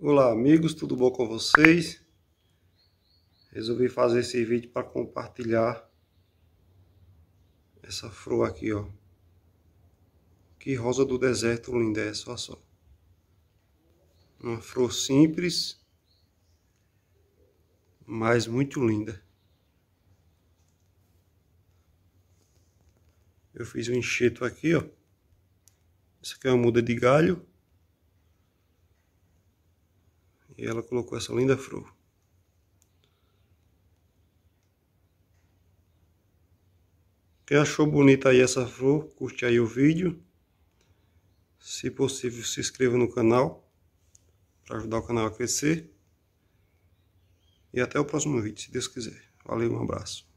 Olá amigos, tudo bom com vocês? Resolvi fazer esse vídeo para compartilhar essa flor aqui, ó. Que rosa do deserto linda é, só só. Uma flor simples, mas muito linda. Eu fiz um enxerto aqui, ó. Essa aqui é uma muda de galho e ela colocou essa linda flor. Quem achou bonita aí essa flor, curte aí o vídeo. Se possível, se inscreva no canal para ajudar o canal a crescer. E até o próximo vídeo, se Deus quiser. Valeu, um abraço.